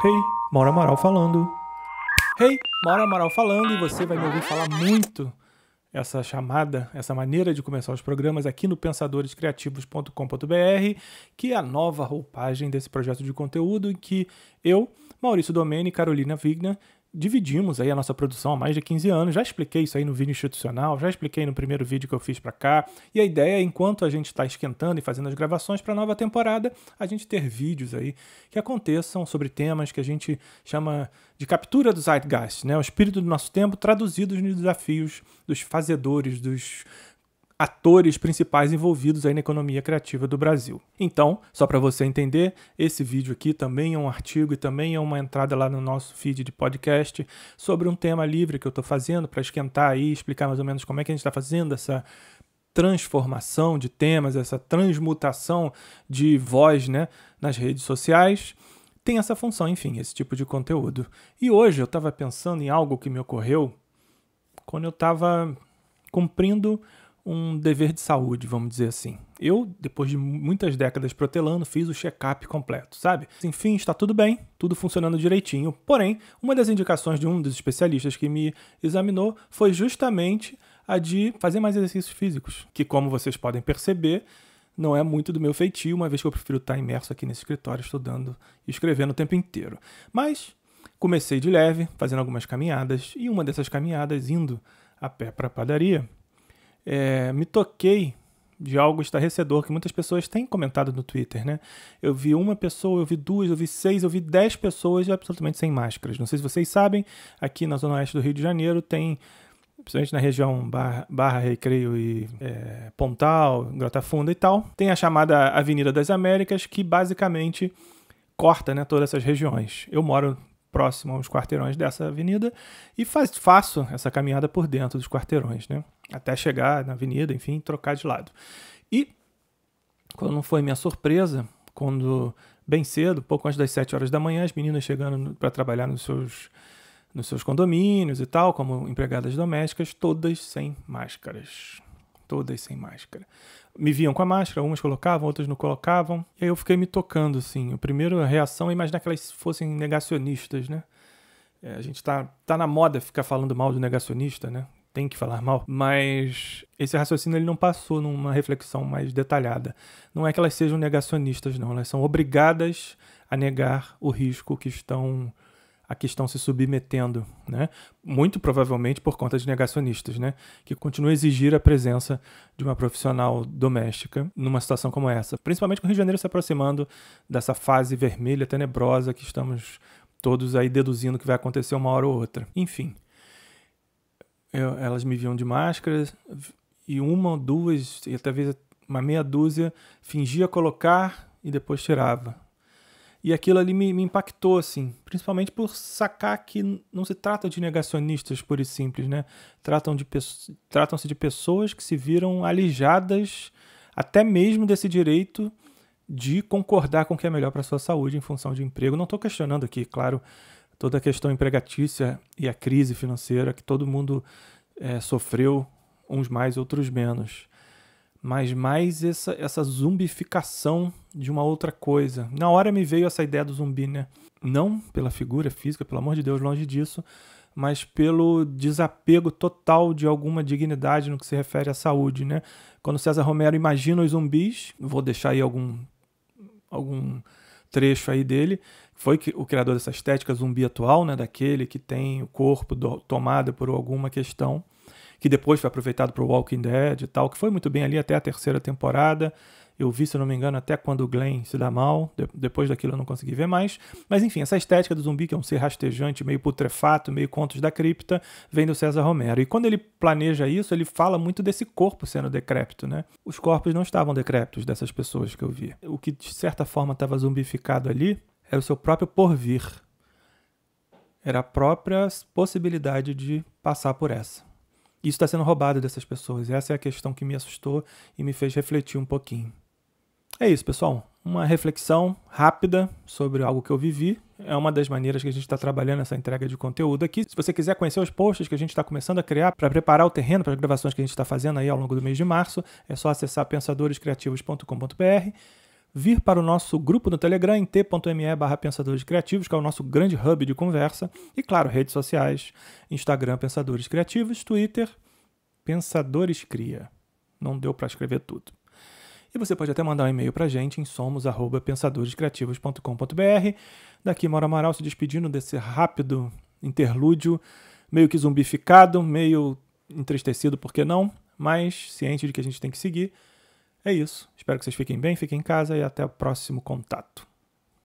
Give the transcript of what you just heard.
Hey, Mauro Amaral falando. Hey, Mauro Amaral falando e você vai me ouvir falar muito essa chamada, essa maneira de começar os programas aqui no pensadorescriativos.com.br, que é a nova roupagem desse projeto de conteúdo em que eu, Maurício Domene e Carolina Vigna, dividimos aí a nossa produção há mais de 15 anos. Já expliquei isso aí no vídeo institucional, já expliquei no primeiro vídeo que eu fiz para cá. E a ideia é, enquanto a gente está esquentando e fazendo as gravações para a nova temporada, a gente ter vídeos aí que aconteçam sobre temas que a gente chama de captura do zeitgeist, né? o espírito do nosso tempo traduzido nos desafios dos fazedores, dos atores principais envolvidos aí na economia criativa do Brasil. Então, só para você entender, esse vídeo aqui também é um artigo e também é uma entrada lá no nosso feed de podcast sobre um tema livre que eu estou fazendo para esquentar aí, explicar mais ou menos como é que a gente está fazendo essa transformação de temas, essa transmutação de voz né, nas redes sociais, tem essa função, enfim, esse tipo de conteúdo. E hoje eu estava pensando em algo que me ocorreu quando eu estava cumprindo um dever de saúde, vamos dizer assim. Eu, depois de muitas décadas protelando, fiz o check-up completo, sabe? Enfim, está tudo bem, tudo funcionando direitinho. Porém, uma das indicações de um dos especialistas que me examinou foi justamente a de fazer mais exercícios físicos, que, como vocês podem perceber, não é muito do meu feitio, uma vez que eu prefiro estar imerso aqui nesse escritório estudando e escrevendo o tempo inteiro. Mas comecei de leve, fazendo algumas caminhadas, e uma dessas caminhadas indo a pé para a padaria, é, me toquei de algo estarrecedor que muitas pessoas têm comentado no Twitter, né? Eu vi uma pessoa, eu vi duas, eu vi seis, eu vi dez pessoas absolutamente sem máscaras. Não sei se vocês sabem, aqui na Zona Oeste do Rio de Janeiro tem, principalmente na região Barra, Barra Recreio e é, Pontal, Grota Funda e tal, tem a chamada Avenida das Américas, que basicamente corta né, todas essas regiões. Eu moro próximo aos quarteirões dessa avenida e faz, faço essa caminhada por dentro dos quarteirões, né? até chegar na avenida, enfim, trocar de lado. E quando não foi minha surpresa, quando bem cedo, pouco antes das 7 horas da manhã, as meninas chegando para trabalhar nos seus, nos seus condomínios e tal, como empregadas domésticas, todas sem máscaras. Todas sem máscara. Me viam com a máscara, umas colocavam, outras não colocavam. E aí eu fiquei me tocando, assim. A primeira reação é imaginar que elas fossem negacionistas, né? É, a gente tá, tá na moda ficar falando mal do negacionista, né? tem que falar mal, mas esse raciocínio ele não passou numa reflexão mais detalhada. Não é que elas sejam negacionistas, não. Elas são obrigadas a negar o risco que estão a que estão se submetendo, né? Muito provavelmente por conta de negacionistas, né? Que continuam a exigir a presença de uma profissional doméstica numa situação como essa. Principalmente com o Rio de Janeiro se aproximando dessa fase vermelha, tenebrosa que estamos todos aí deduzindo que vai acontecer uma hora ou outra. Enfim, eu, é, elas me viam de máscaras e uma, duas, e talvez uma meia dúzia fingia colocar e depois tirava. E aquilo ali me, me, impactou, assim, principalmente por sacar que não se trata de negacionistas por e simples, né? Tratam de, tratam-se de pessoas que se viram alijadas até mesmo desse direito de concordar com o que é melhor para sua saúde em função de emprego. Não estou questionando aqui, claro, toda a questão empregatícia e a crise financeira que todo mundo é, sofreu, uns mais, outros menos. Mas mais essa, essa zumbificação de uma outra coisa. Na hora me veio essa ideia do zumbi, né? Não pela figura física, pelo amor de Deus, longe disso, mas pelo desapego total de alguma dignidade no que se refere à saúde, né? Quando César Romero imagina os zumbis, vou deixar aí algum, algum trecho aí dele, foi o criador dessa estética zumbi atual, né, daquele que tem o corpo do, tomado por alguma questão, que depois foi aproveitado para o Walking Dead e tal, que foi muito bem ali até a terceira temporada. Eu vi, se eu não me engano, até quando o Glenn se dá mal. De, depois daquilo eu não consegui ver mais. Mas enfim, essa estética do zumbi, que é um ser rastejante, meio putrefato, meio contos da cripta, vem do César Romero. E quando ele planeja isso, ele fala muito desse corpo sendo decrépito, né? Os corpos não estavam decrépitos dessas pessoas que eu vi. O que de certa forma estava zumbificado ali era o seu próprio porvir. Era a própria possibilidade de passar por essa. Isso está sendo roubado dessas pessoas. Essa é a questão que me assustou e me fez refletir um pouquinho. É isso, pessoal. Uma reflexão rápida sobre algo que eu vivi. É uma das maneiras que a gente está trabalhando essa entrega de conteúdo aqui. Se você quiser conhecer os posts que a gente está começando a criar para preparar o terreno para as gravações que a gente está fazendo aí ao longo do mês de março, é só acessar pensadorescriativos.com.br vir para o nosso grupo no Telegram em t.me barra Pensadores Criativos, que é o nosso grande hub de conversa, e claro, redes sociais, Instagram Pensadores Criativos, Twitter Pensadores Cria. Não deu para escrever tudo. E você pode até mandar um e-mail para a gente em somos@pensadorescreativos.com.br. Daqui Mauro Amaral se despedindo desse rápido interlúdio, meio que zumbificado, meio entristecido, por que não? Mas ciente de que a gente tem que seguir. É isso. Espero que vocês fiquem bem, fiquem em casa e até o próximo contato.